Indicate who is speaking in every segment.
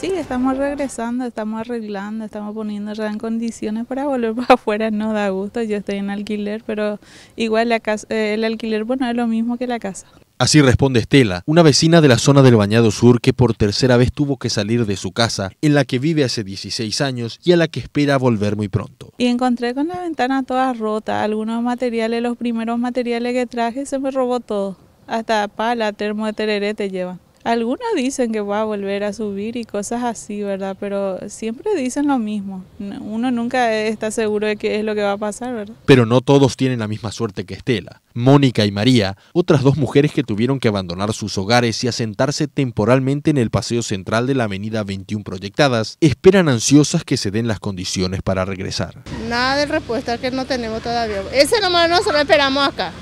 Speaker 1: Sí, estamos regresando, estamos arreglando, estamos poniendo ya en condiciones para volver para afuera. No da gusto, yo estoy en alquiler, pero igual la eh, el alquiler bueno, es lo mismo que la casa.
Speaker 2: Así responde Estela, una vecina de la zona del Bañado Sur que por tercera vez tuvo que salir de su casa, en la que vive hace 16 años y a la que espera volver muy pronto.
Speaker 1: Y encontré con la ventana toda rota, algunos materiales, los primeros materiales que traje se me robó todo. Hasta pala, termo de tereré te llevan. Algunos dicen que va a volver a subir y cosas así, ¿verdad? Pero siempre dicen lo mismo. Uno nunca está seguro de qué es lo que va a pasar, ¿verdad?
Speaker 2: Pero no todos tienen la misma suerte que Estela. Mónica y María, otras dos mujeres que tuvieron que abandonar sus hogares y asentarse temporalmente en el paseo central de la avenida 21 proyectadas, esperan ansiosas que se den las condiciones para regresar.
Speaker 3: Nada de respuesta que no tenemos todavía. Ese nomás lo esperamos acá.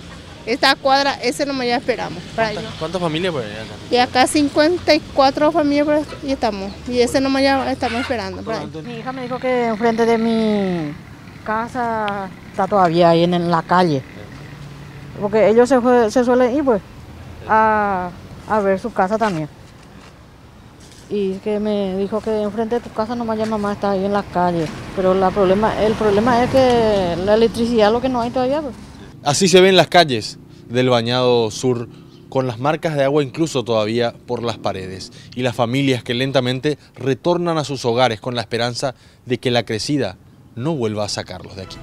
Speaker 3: Esta cuadra, ese no me ya esperamos.
Speaker 2: ¿Cuántas, familias pues allá?
Speaker 3: Y acá 54 familias y estamos. Y ese no me ya estamos esperando. mi hija me dijo que
Speaker 4: enfrente de mi casa está todavía ahí en, la calle. Porque ellos se, se suelen ir pues a, ver su casa también y que me dijo que enfrente de tu casa nomás ya mamá está ahí en la calle. Pero el problema es que la electricidad lo que no hay todavía. Pues.
Speaker 2: Así se ven las calles del bañado sur, con las marcas de agua incluso todavía por las paredes, y las familias que lentamente retornan a sus hogares con la esperanza de que la crecida no vuelva a sacarlos de aquí.